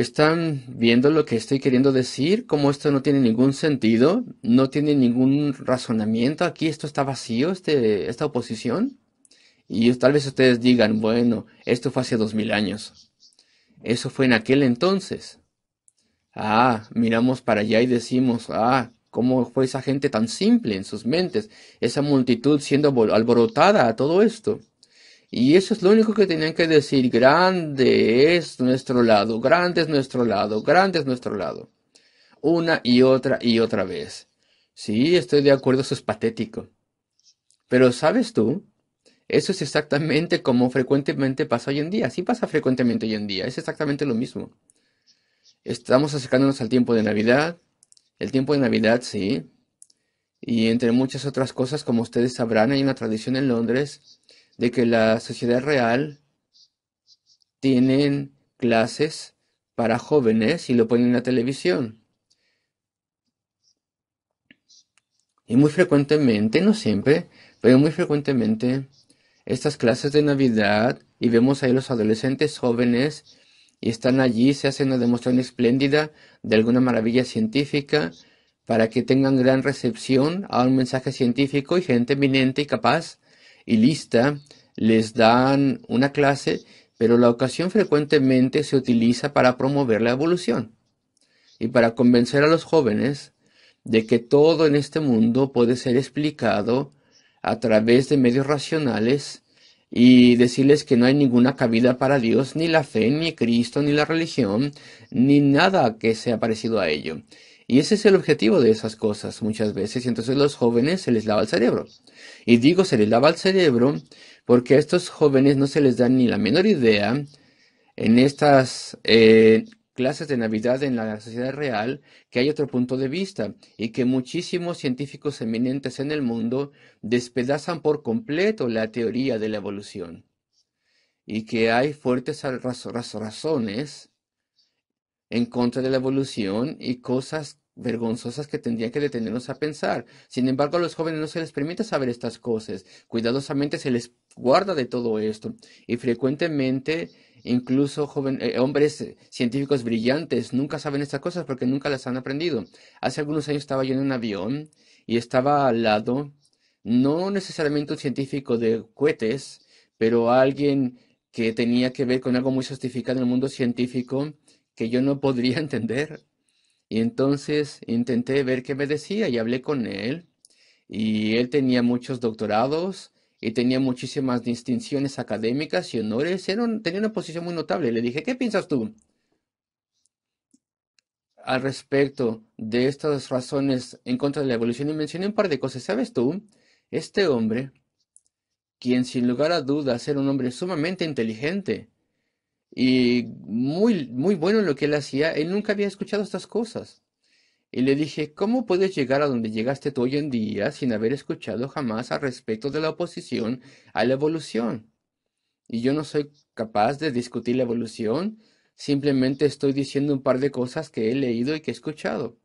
¿Están viendo lo que estoy queriendo decir? ¿Cómo esto no tiene ningún sentido? ¿No tiene ningún razonamiento? ¿Aquí esto está vacío, este, esta oposición? Y tal vez ustedes digan, bueno, esto fue hace dos mil años. Eso fue en aquel entonces. Ah, miramos para allá y decimos, ah, ¿cómo fue esa gente tan simple en sus mentes? Esa multitud siendo alborotada a todo esto. Y eso es lo único que tenían que decir. Grande es nuestro lado, grande es nuestro lado, grande es nuestro lado. Una y otra y otra vez. Sí, estoy de acuerdo, eso es patético. Pero sabes tú, eso es exactamente como frecuentemente pasa hoy en día. Sí pasa frecuentemente hoy en día, es exactamente lo mismo. Estamos acercándonos al tiempo de Navidad. El tiempo de Navidad, sí. Y entre muchas otras cosas, como ustedes sabrán, hay una tradición en Londres de que la sociedad real tienen clases para jóvenes y lo ponen en la televisión. Y muy frecuentemente, no siempre, pero muy frecuentemente, estas clases de Navidad y vemos ahí los adolescentes jóvenes y están allí, se hacen una demostración espléndida de alguna maravilla científica para que tengan gran recepción a un mensaje científico y gente eminente y capaz y lista les dan una clase, pero la ocasión frecuentemente se utiliza para promover la evolución y para convencer a los jóvenes de que todo en este mundo puede ser explicado a través de medios racionales y decirles que no hay ninguna cabida para Dios, ni la fe, ni Cristo, ni la religión, ni nada que sea parecido a ello. Y ese es el objetivo de esas cosas muchas veces. Y entonces los jóvenes se les lava el cerebro. Y digo se les lava el cerebro porque a estos jóvenes no se les da ni la menor idea en estas eh, clases de Navidad en la sociedad real que hay otro punto de vista y que muchísimos científicos eminentes en el mundo despedazan por completo la teoría de la evolución. Y que hay fuertes razones en contra de la evolución y cosas vergonzosas que tendrían que detenernos a pensar. Sin embargo, a los jóvenes no se les permite saber estas cosas. Cuidadosamente se les guarda de todo esto. Y frecuentemente, incluso jóvenes eh, hombres eh, científicos brillantes nunca saben estas cosas porque nunca las han aprendido. Hace algunos años estaba yo en un avión y estaba al lado, no necesariamente un científico de cohetes, pero alguien que tenía que ver con algo muy justificado en el mundo científico que yo no podría entender. Y entonces intenté ver qué me decía y hablé con él. Y él tenía muchos doctorados y tenía muchísimas distinciones académicas y honores. tenía una posición muy notable. Le dije, ¿qué piensas tú al respecto de estas razones en contra de la evolución? Y mencioné un par de cosas. ¿Sabes tú? Este hombre, quien sin lugar a dudas era un hombre sumamente inteligente, y muy, muy bueno lo que él hacía, él nunca había escuchado estas cosas. Y le dije, ¿cómo puedes llegar a donde llegaste tú hoy en día sin haber escuchado jamás al respecto de la oposición a la evolución? Y yo no soy capaz de discutir la evolución, simplemente estoy diciendo un par de cosas que he leído y que he escuchado.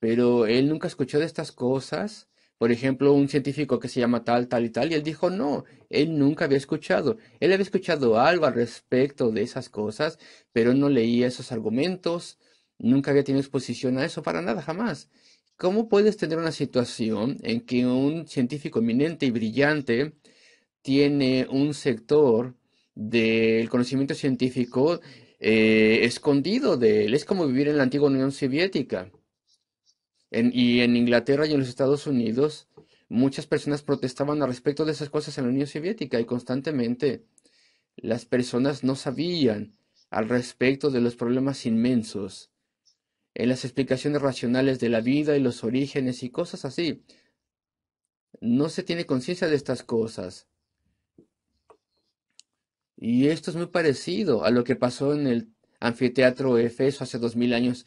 Pero él nunca escuchó de estas cosas por ejemplo, un científico que se llama tal, tal y tal, y él dijo, no, él nunca había escuchado. Él había escuchado algo al respecto de esas cosas, pero no leía esos argumentos, nunca había tenido exposición a eso para nada, jamás. ¿Cómo puedes tener una situación en que un científico eminente y brillante tiene un sector del conocimiento científico eh, escondido de él? Es como vivir en la antigua Unión Soviética y en Inglaterra y en los Estados Unidos, muchas personas protestaban al respecto de esas cosas en la Unión Soviética y constantemente las personas no sabían al respecto de los problemas inmensos, en las explicaciones racionales de la vida y los orígenes y cosas así. No se tiene conciencia de estas cosas. Y esto es muy parecido a lo que pasó en el anfiteatro Efeso hace dos mil años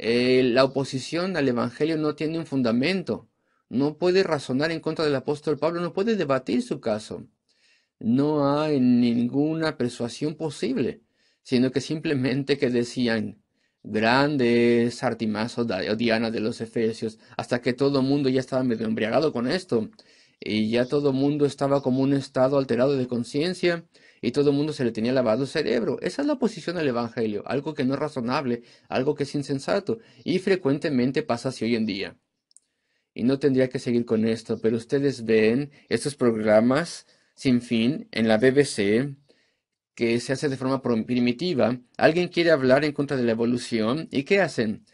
eh, la oposición al Evangelio no tiene un fundamento. No puede razonar en contra del apóstol Pablo, no puede debatir su caso. No hay ninguna persuasión posible, sino que simplemente que decían grandes artimazos Diana de los Efesios, hasta que todo el mundo ya estaba medio embriagado con esto, y ya todo el mundo estaba como un estado alterado de conciencia, y todo el mundo se le tenía lavado el cerebro. Esa es la oposición al Evangelio, algo que no es razonable, algo que es insensato, y frecuentemente pasa así hoy en día. Y no tendría que seguir con esto, pero ustedes ven estos programas sin fin en la BBC, que se hace de forma primitiva, alguien quiere hablar en contra de la evolución y ¿qué hacen?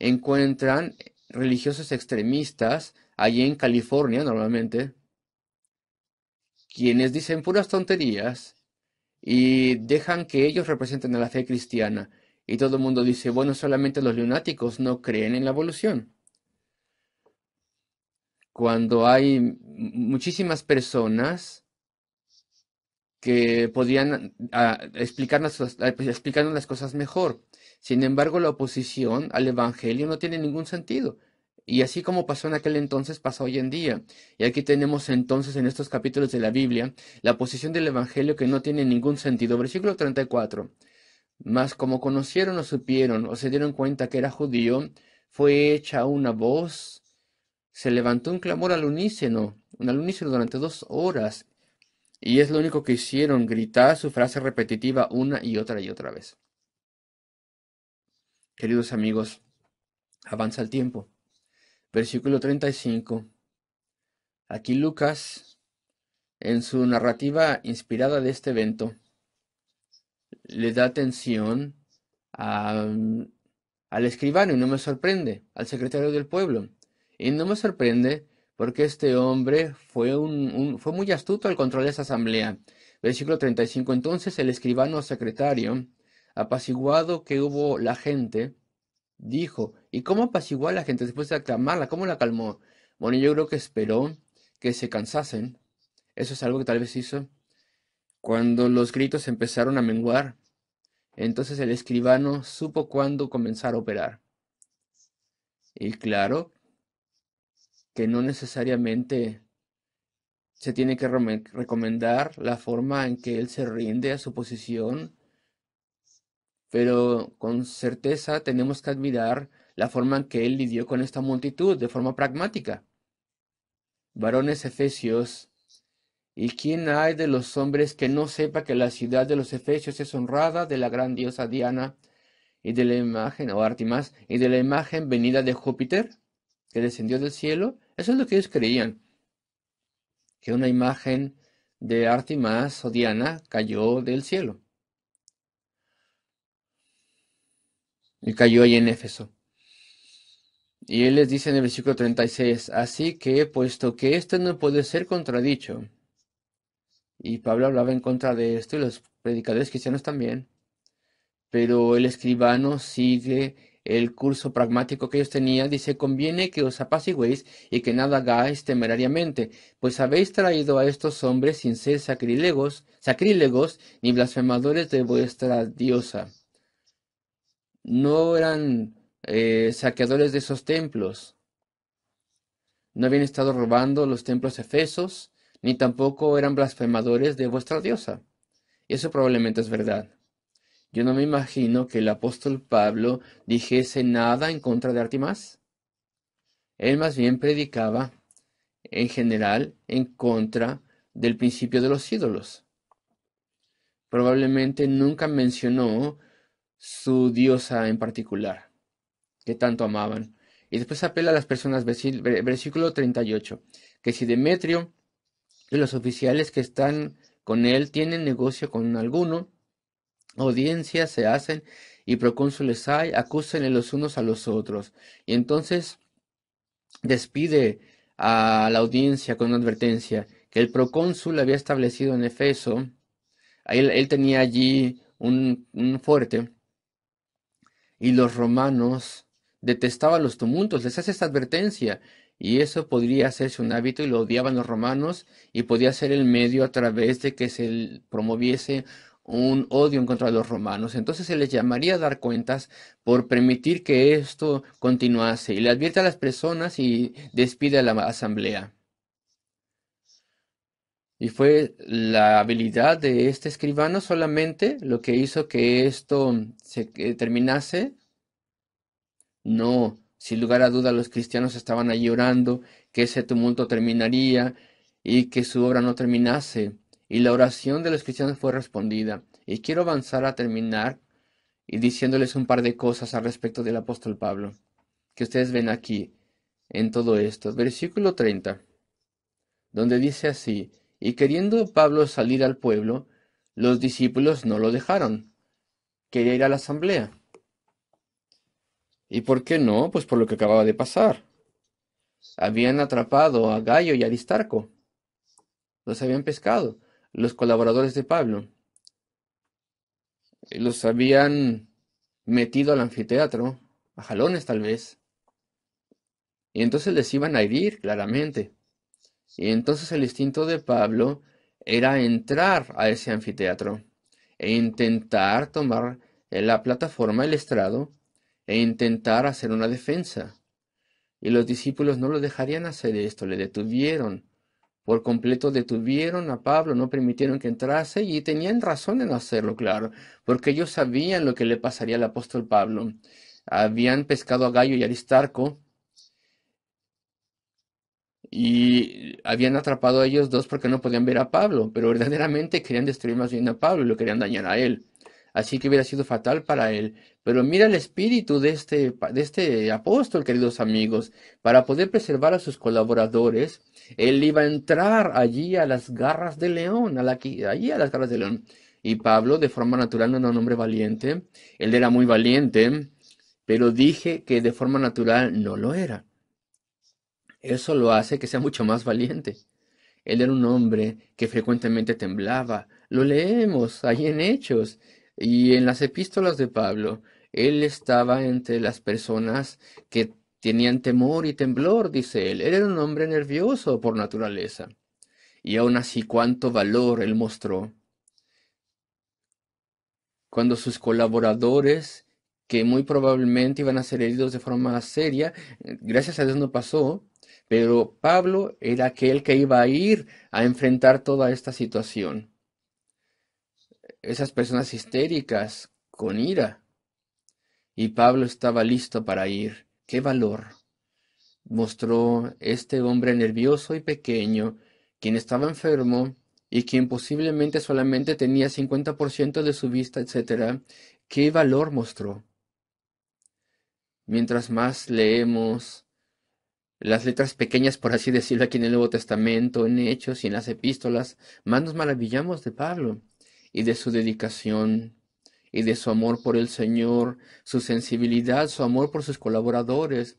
Encuentran religiosos extremistas allí en California normalmente, quienes dicen puras tonterías y dejan que ellos representen a la fe cristiana. Y todo el mundo dice, bueno, solamente los lunáticos no creen en la evolución. Cuando hay muchísimas personas que podrían ah, ah, pues, explicarnos, las cosas mejor. Sin embargo, la oposición al Evangelio no tiene ningún sentido. Y así como pasó en aquel entonces, pasa hoy en día. Y aquí tenemos entonces en estos capítulos de la Biblia la posición del Evangelio que no tiene ningún sentido. Versículo 34. Mas como conocieron o supieron o se dieron cuenta que era judío, fue hecha una voz, se levantó un clamor al unísono, un alunísono durante dos horas. Y es lo único que hicieron, gritar su frase repetitiva una y otra y otra vez. Queridos amigos, avanza el tiempo versículo 35. Aquí Lucas, en su narrativa inspirada de este evento, le da atención mm, al escribano, y no me sorprende, al secretario del pueblo. Y no me sorprende porque este hombre fue, muy astuto al control de esa asamblea. Versículo 35. Entonces el escribano secretario, apaciguado que hubo la gente, dijo. ¿Y cómo apaciguó a la gente después de aclamarla? ¿Cómo la calmó? Bueno, yo creo que esperó que se cansasen. Eso es algo que tal vez hizo. Cuando los gritos empezaron a menguar, entonces el escribano supo cuándo comenzar a operar. Y claro, que no necesariamente se tiene que recomendar la forma en que él se rinde a su posición pero con certeza tenemos que admirar la forma en que él lidió con esta multitud de forma pragmática. Varones efesios, ¿y quién hay de los hombres que no sepa que la ciudad de los efesios es honrada de la gran diosa Diana y de la imagen, o Artemis y de la imagen venida de Júpiter que descendió del cielo? Eso es lo que ellos creían, que una imagen de Artimas o Diana cayó del cielo. y cayó ahí en Éfeso. Y él les dice en el versículo 36, así que puesto que esto no puede ser contradicho, y Pablo hablaba en contra de esto y los predicadores cristianos también, pero el escribano sigue el curso pragmático que ellos tenían, dice, conviene que os apaciguéis y que nada hagáis temerariamente, pues habéis traído a estos hombres sin ser sacrílegos, sacrílegos ni blasfemadores de vuestra diosa no eran eh, saqueadores de esos templos. No habían estado robando los templos efesos, ni tampoco eran blasfemadores de vuestra diosa. eso probablemente es verdad. Yo no me imagino que el apóstol Pablo dijese nada en contra de Artimás. Él más bien predicaba, en general, en contra del principio de los ídolos. Probablemente nunca mencionó su diosa en particular, que tanto amaban. Y después apela a las personas, versículo 38, que si Demetrio y los oficiales que están con él tienen negocio con alguno, audiencias se hacen y procónsules hay, en los unos a los otros. Y entonces despide a la audiencia con una advertencia que el procónsul había establecido en Efeso. Él, tenía allí un fuerte y los romanos detestaban los tumultos, les hace esta advertencia y eso podría hacerse un hábito y lo odiaban los romanos y podía ser el medio a través de que se promoviese un odio en contra los romanos. Entonces se les llamaría a dar cuentas por permitir que esto continuase y le advierte a las personas y despide a la asamblea. Y fue la habilidad de este escribano solamente lo que hizo que esto se terminase. No, sin lugar a duda los cristianos estaban allí orando que ese tumulto terminaría y que su obra no terminase. Y la oración de los cristianos fue respondida. Y quiero avanzar a terminar y diciéndoles un par de cosas al respecto del apóstol Pablo, que ustedes ven aquí en todo esto. Versículo 30, donde dice así, y queriendo Pablo salir al pueblo, los discípulos no lo dejaron. Quería ir a la asamblea. ¿Y por qué no? Pues por lo que acababa de pasar. Habían atrapado a Gallo y Aristarco. Los habían pescado, los colaboradores de Pablo. Los habían metido al anfiteatro, a jalones tal vez. Y entonces les iban a herir, claramente. Y entonces el instinto de Pablo era entrar a ese anfiteatro e intentar tomar la plataforma, el estrado, e intentar hacer una defensa. Y los discípulos no lo dejarían hacer esto, le detuvieron. Por completo detuvieron a Pablo, no permitieron que entrase y tenían razón en hacerlo, claro, porque ellos sabían lo que le pasaría al apóstol Pablo. Habían pescado a Gallo y Aristarco y habían atrapado a ellos dos porque no podían ver a Pablo, pero verdaderamente querían destruir más bien a Pablo y lo querían dañar a él. Así que hubiera sido fatal para él. Pero mira el espíritu de este, de este apóstol, queridos amigos. Para poder preservar a sus colaboradores, él iba a entrar allí a las garras de león, allí a las garras de león. Y Pablo, de forma natural, no era un hombre valiente. Él era muy valiente, pero dije que de forma natural no lo era. Eso lo hace que sea mucho más valiente. Él era un hombre que frecuentemente temblaba. Lo leemos ahí en Hechos y en las epístolas de Pablo. Él estaba entre las personas que tenían temor y temblor, dice él. Él era un hombre nervioso por naturaleza. Y aún así cuánto valor él mostró. Cuando sus colaboradores, que muy probablemente iban a ser heridos de forma seria, gracias a Dios no pasó, pero Pablo era aquel que iba a ir a enfrentar toda esta situación. Esas personas histéricas, con ira. Y Pablo estaba listo para ir. ¡Qué valor! Mostró este hombre nervioso y pequeño, quien estaba enfermo y quien posiblemente solamente tenía 50% de su vista, etc., qué valor mostró. Mientras más leemos las letras pequeñas, por así decirlo, aquí en el Nuevo Testamento, en Hechos y en las epístolas, más nos maravillamos de Pablo y de su dedicación y de su amor por el Señor, su sensibilidad, su amor por sus colaboradores.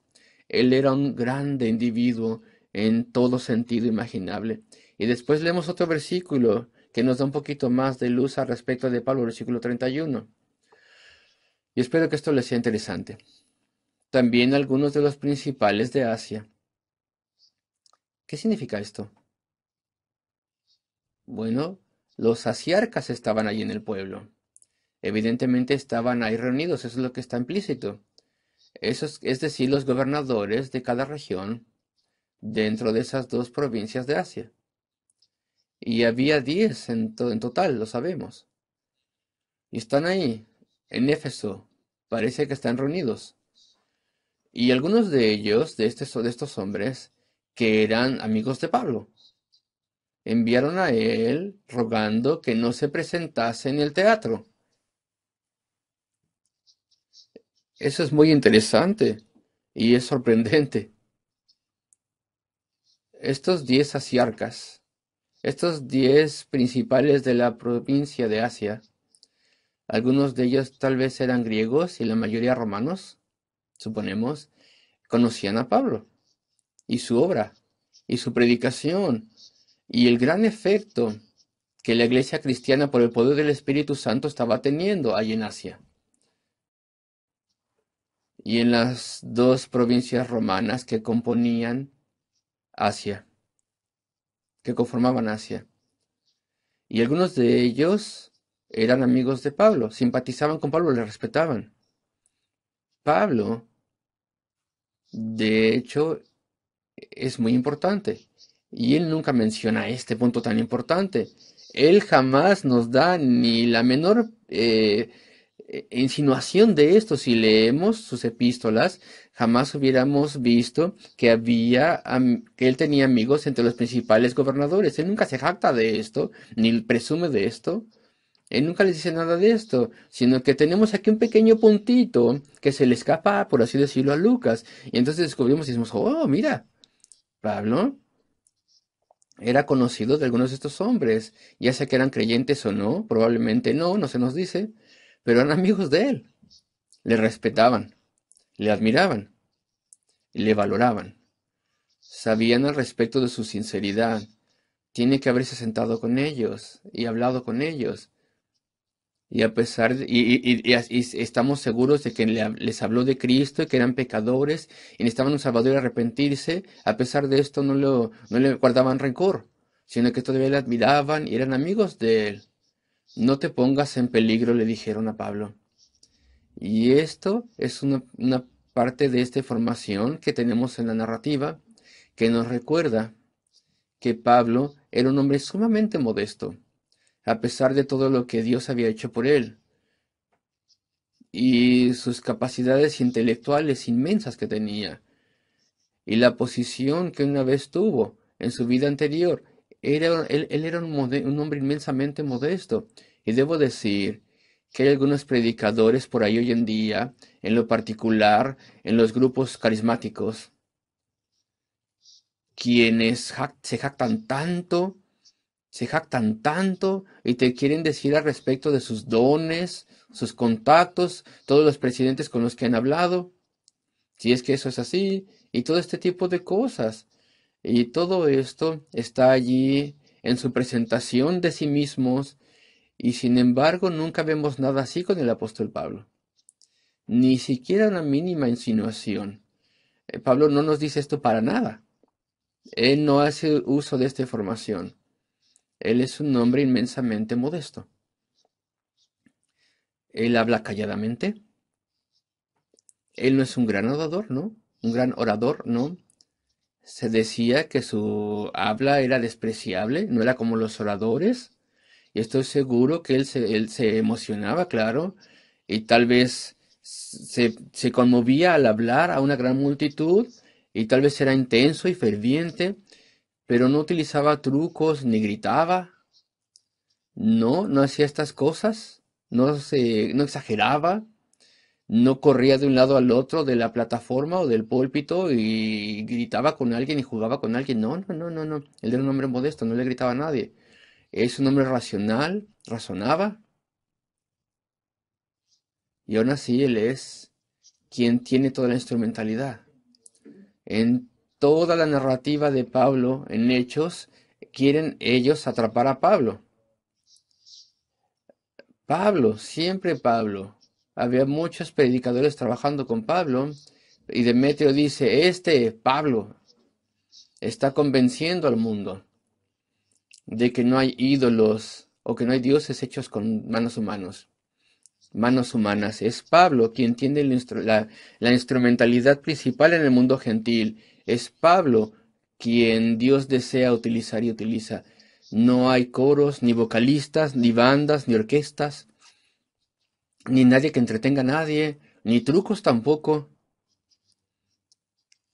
Él era un grande individuo en todo sentido imaginable. Y después leemos otro versículo que nos da un poquito más de luz al respecto de Pablo, versículo 31. Y espero que esto les sea interesante también algunos de los principales de Asia. ¿Qué significa esto? Bueno, los asiarcas estaban allí en el pueblo. Evidentemente estaban ahí reunidos, eso es lo que está implícito. Eso es, decir, los gobernadores de cada región dentro de esas dos provincias de Asia. Y había diez en, en total, lo sabemos. Y están ahí, en Éfeso, parece que están reunidos. Y algunos de ellos, de, este, de estos hombres, que eran amigos de Pablo, enviaron a él rogando que no se presentase en el teatro. Eso es muy interesante y es sorprendente. Estos diez asiarcas, estos diez principales de la provincia de Asia, algunos de ellos tal vez eran griegos y la mayoría romanos, suponemos, conocían a Pablo y su obra y su predicación y el gran efecto que la iglesia cristiana por el poder del Espíritu Santo estaba teniendo ahí en Asia. Y en las dos provincias romanas que componían Asia, que conformaban Asia. Y algunos de ellos eran amigos de Pablo, simpatizaban con Pablo, le respetaban. Pablo de hecho, es muy importante. Y él nunca menciona este punto tan importante. Él jamás nos da ni la menor eh, e-, insinuación de esto. Si leemos sus epístolas, jamás hubiéramos visto que había que él tenía amigos entre los principales gobernadores. Él nunca se jacta de esto, ni presume de esto. Él eh, nunca les dice nada de esto, sino que tenemos aquí un pequeño puntito que se le escapa, por así decirlo, a Lucas. Y entonces descubrimos y decimos, oh, mira, Pablo era conocido de algunos de estos hombres, ya sea que eran creyentes o no, probablemente no, no se nos dice, pero eran amigos de él. Le respetaban, le admiraban, le valoraban. Sabían al respecto de su sinceridad. Tiene que haberse sentado con ellos y hablado con ellos y a pesar y, estamos seguros de que les habló de Cristo, y que eran pecadores y necesitaban un Salvador arrepentirse, a pesar de esto no, lo, le guardaban rencor, sino que todavía le admiraban y eran amigos de él. No te pongas en peligro, le dijeron a Pablo. Y esto es una, una parte de esta información que tenemos en la narrativa que nos recuerda que Pablo era un hombre sumamente modesto a pesar de todo lo que Dios había hecho por él y sus capacidades intelectuales inmensas que tenía y la posición que una vez tuvo en su vida anterior. Era, él, era un, hombre inmensamente modesto y debo decir que hay algunos predicadores por ahí hoy en día, en lo particular en los grupos carismáticos, quienes se jactan tanto se jactan tanto y te quieren decir al respecto de sus dones, sus contactos, todos los presidentes con los que han hablado, si es que eso es así, y todo este tipo de cosas. Y todo esto está allí en su presentación de sí mismos, y sin embargo nunca vemos nada así con el apóstol Pablo. Ni siquiera una mínima insinuación. Eh, Pablo no nos dice esto para nada. Él no hace uso de esta información. Él es un hombre inmensamente modesto. Él habla calladamente. Él no es un gran orador, ¿no? Un gran orador, ¿no? Se decía que su habla era despreciable, no era como los oradores. Y estoy seguro que él se, él se emocionaba, claro, y tal vez se, se conmovía al hablar a una gran multitud, y tal vez era intenso y ferviente, pero no utilizaba trucos ni gritaba. No, no hacía estas cosas, no se, no exageraba, no corría de un lado al otro de la plataforma o del púlpito y gritaba con alguien y jugaba con alguien. No, no, no, no, no. Él era un hombre modesto, no le gritaba a nadie. Es un hombre racional, razonaba. Y aún así él es quien tiene toda la instrumentalidad. En toda la narrativa de Pablo en Hechos, quieren ellos atrapar a Pablo. Pablo, siempre Pablo. Había muchos predicadores trabajando con Pablo y Demetrio dice, este Pablo está convenciendo al mundo de que no hay ídolos o que no hay dioses hechos con manos humanas manos humanas. Es Pablo quien tiene la, instrumentalidad principal en el mundo gentil. Es Pablo quien Dios desea utilizar y utiliza. No hay coros, ni vocalistas, ni bandas, ni orquestas, ni nadie que entretenga a nadie, ni trucos tampoco,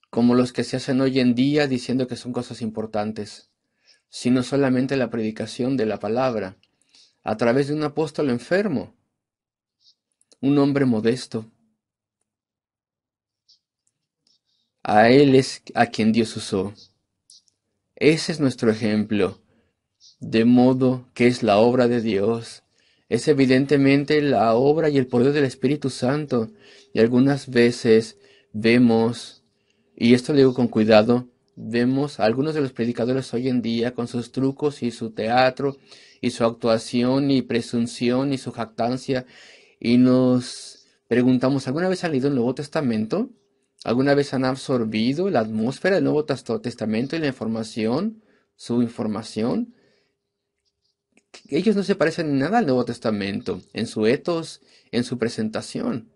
como los que se hacen hoy en día diciendo que son cosas importantes, sino solamente la predicación de la palabra, a través de un apóstol enfermo, un hombre modesto. A Él es a quien Dios usó. Ese es nuestro ejemplo. De modo que es la obra de Dios. Es evidentemente la obra y el poder del Espíritu Santo. Y algunas veces vemos, y esto lo digo con cuidado, vemos a algunos de los predicadores hoy en día con sus trucos y su teatro y su actuación y presunción y su jactancia y nos preguntamos, ¿alguna vez han leído el Nuevo Testamento? ¿Alguna vez han absorbido la atmósfera del Nuevo Testamento y la información, su información? Ellos no se parecen en nada al Nuevo Testamento, en su etos, en su presentación.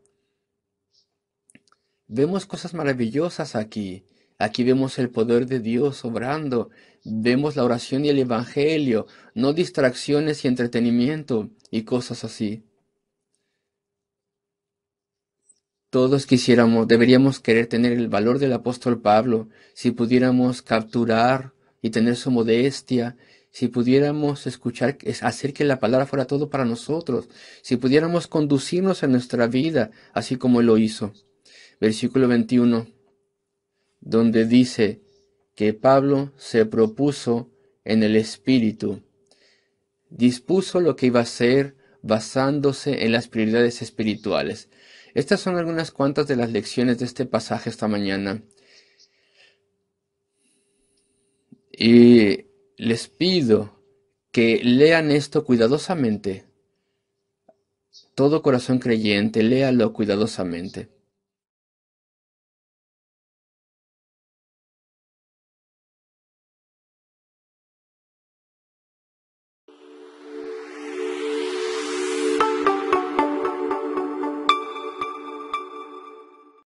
Vemos cosas maravillosas aquí. Aquí vemos el poder de Dios obrando, vemos la oración y el Evangelio, no distracciones y entretenimiento y cosas así. Todos quisiéramos, deberíamos querer tener el valor del apóstol Pablo, si pudiéramos capturar y tener su modestia, si pudiéramos escuchar, hacer que la palabra fuera todo para nosotros, si pudiéramos conducirnos en nuestra vida, así como lo hizo. Versículo 21, donde dice que Pablo se propuso en el Espíritu, dispuso lo que iba a hacer basándose en las prioridades espirituales. Estas son algunas cuantas de las lecciones de este pasaje esta mañana. Y les pido que lean esto cuidadosamente. Todo corazón creyente, léalo cuidadosamente.